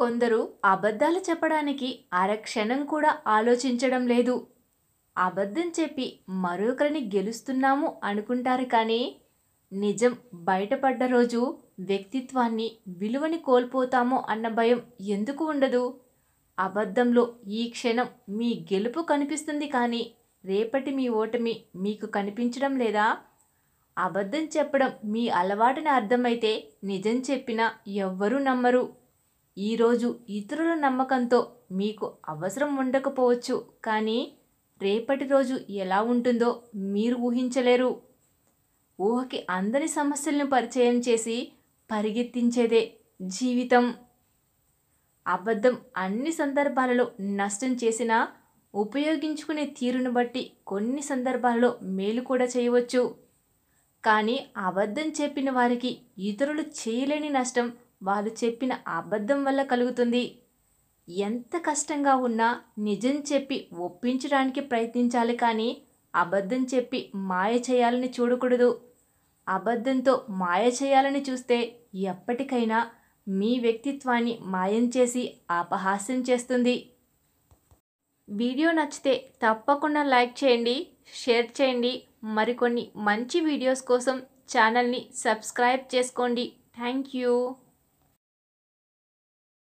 కొందరు అబద్ధాలు చెప్పడానికి అరక్షణం కూడా ఆలోచించడం లేదు అబద్ధం చెప్పి మరొకరిని గెలుస్తున్నాము అనుకుంటారు కానీ నిజం బయటపడ్డ రోజు వ్యక్తిత్వాన్ని విలువని కోల్పోతామో అన్న భయం ఎందుకు ఉండదు అబద్ధంలో ఈ క్షణం మీ గెలుపు కనిపిస్తుంది కానీ రేపటి మీ ఓటమి మీకు కనిపించడం లేదా అబద్ధం చెప్పడం మీ అలవాటుని అర్థమైతే నిజం చెప్పినా ఎవ్వరూ నమ్మరు ఈరోజు ఇతరుల నమ్మకంతో మీకు అవసరం ఉండకపోవచ్చు కానీ రేపటి రోజు ఎలా ఉంటుందో మీరు ఊహించలేరు ఊహకి అందరి సమస్యలను పరిచయం చేసి పరిగెత్తించేదే జీవితం అబద్ధం అన్ని సందర్భాలలో నష్టం చేసినా ఉపయోగించుకునే తీరును బట్టి కొన్ని సందర్భాల్లో మేలు కూడా చేయవచ్చు కానీ అబద్ధం చెప్పిన వారికి ఇతరులు చేయలేని నష్టం వాళ్ళు చెప్పిన అబద్ధం వల్ల కలుగుతుంది ఎంత కష్టంగా ఉన్నా నిజం చెప్పి ఒప్పించడానికి ప్రయత్నించాలి కానీ అబద్ధం చెప్పి మాయ చేయాలని చూడకూడదు అబద్ధంతో మాయ చేయాలని చూస్తే ఎప్పటికైనా మీ వ్యక్తిత్వాన్ని మాయం చేసి అపహాస్యం చేస్తుంది వీడియో నచ్చితే తప్పకుండా లైక్ చేయండి షేర్ చేయండి మరికొన్ని మంచి వీడియోస్ కోసం ఛానల్ని సబ్స్క్రైబ్ చేసుకోండి థ్యాంక్ యూ